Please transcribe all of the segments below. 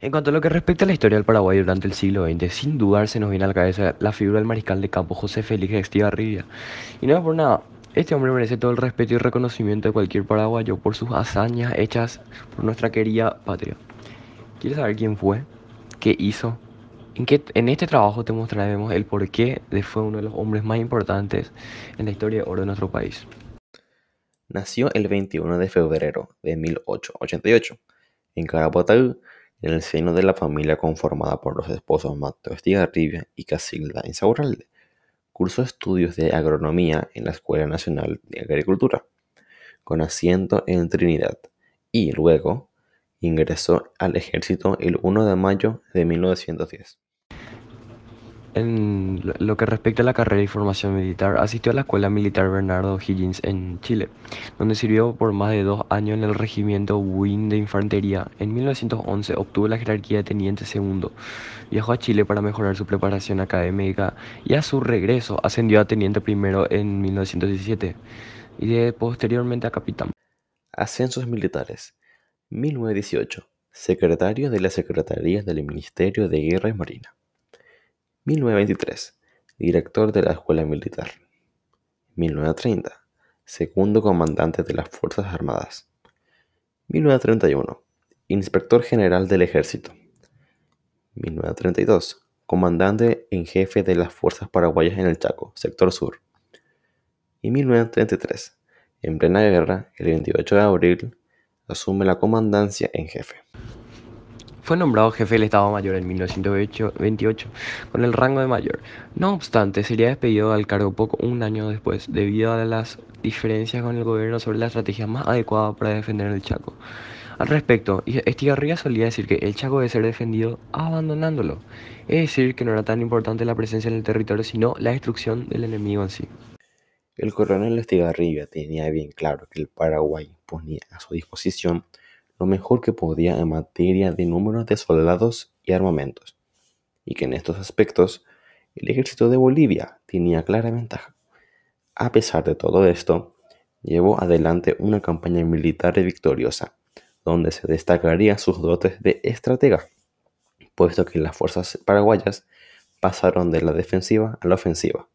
En cuanto a lo que respecta a la historia del Paraguay durante el siglo XX, sin dudar se nos viene a la cabeza la figura del mariscal de campo José Félix Estigarribia. Y no es por nada, este hombre merece todo el respeto y reconocimiento de cualquier paraguayo por sus hazañas hechas por nuestra querida patria. ¿Quieres saber quién fue? ¿Qué hizo? En, en este trabajo te mostraremos el porqué de fue uno de los hombres más importantes en la historia de oro de nuestro país nació el 21 de febrero de 1888 en Carabotaú, en el seno de la familia conformada por los esposos Mateo Estigarribia y Casilda Insaurralde. Cursó estudios de agronomía en la Escuela Nacional de Agricultura, con asiento en Trinidad, y luego ingresó al ejército el 1 de mayo de 1910. En lo que respecta a la carrera y formación militar, asistió a la Escuela Militar Bernardo Higgins en Chile, donde sirvió por más de dos años en el Regimiento Wing de Infantería. En 1911 obtuvo la jerarquía de Teniente Segundo. Viajó a Chile para mejorar su preparación académica y a su regreso ascendió a Teniente Primero en 1917 y de, posteriormente a Capitán. Ascensos militares. 1918. Secretario de la Secretaría del Ministerio de Guerra y Marina. 1923, director de la Escuela Militar. 1930, segundo comandante de las Fuerzas Armadas. 1931, inspector general del Ejército. 1932, comandante en jefe de las Fuerzas Paraguayas en el Chaco, sector sur. Y 1933, en plena guerra, el 28 de abril, asume la comandancia en jefe. Fue nombrado jefe del Estado Mayor en 1928 con el rango de mayor. No obstante, sería despedido del cargo poco un año después debido a las diferencias con el gobierno sobre la estrategia más adecuada para defender el Chaco. Al respecto, Estigarribia solía decir que el Chaco debe ser defendido abandonándolo, es decir, que no era tan importante la presencia en el territorio sino la destrucción del enemigo en sí. El coronel Estigarribia tenía bien claro que el Paraguay ponía a su disposición mejor que podía en materia de número de soldados y armamentos, y que en estos aspectos el ejército de Bolivia tenía clara ventaja. A pesar de todo esto, llevó adelante una campaña militar victoriosa, donde se destacaría sus dotes de estratega, puesto que las fuerzas paraguayas pasaron de la defensiva a la ofensiva.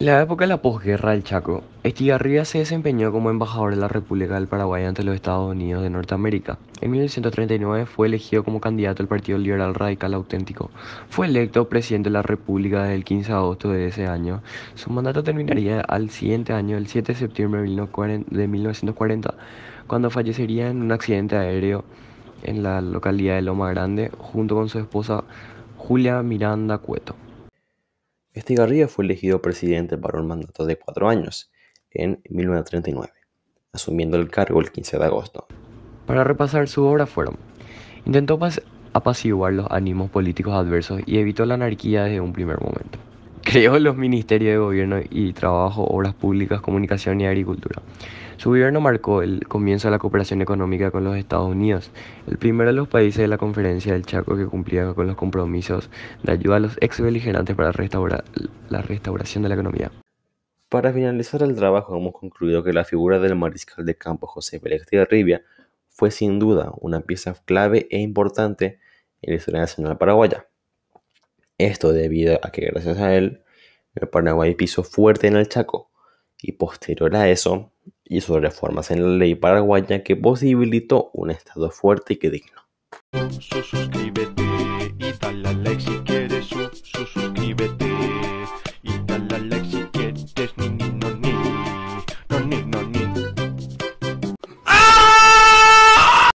La época de la posguerra del Chaco, Estigarribia se desempeñó como embajador de la República del Paraguay ante los Estados Unidos de Norteamérica. En 1939 fue elegido como candidato al Partido Liberal Radical Auténtico. Fue electo presidente de la República desde el 15 de agosto de ese año. Su mandato terminaría al siguiente año, el 7 de septiembre de 1940, cuando fallecería en un accidente aéreo en la localidad de Loma Grande junto con su esposa Julia Miranda Cueto. Estigarría fue elegido presidente para un mandato de cuatro años, en 1939, asumiendo el cargo el 15 de agosto. Para repasar su obra fueron, intentó apaciguar los ánimos políticos adversos y evitó la anarquía desde un primer momento. Creó los ministerios de gobierno y trabajo, obras públicas, comunicación y agricultura. Su gobierno marcó el comienzo de la cooperación económica con los Estados Unidos, el primero de los países de la Conferencia del Chaco que cumplía con los compromisos de ayuda a los ex beligerantes para restaurar la restauración de la economía. Para finalizar el trabajo hemos concluido que la figura del mariscal de campo José Pérez de fue sin duda una pieza clave e importante en la historia nacional paraguaya. Esto debido a que gracias a él el Paraguay pisó fuerte en el Chaco y posterior a eso y sus reformas en la ley paraguaya que posibilitó un Estado fuerte y que digno.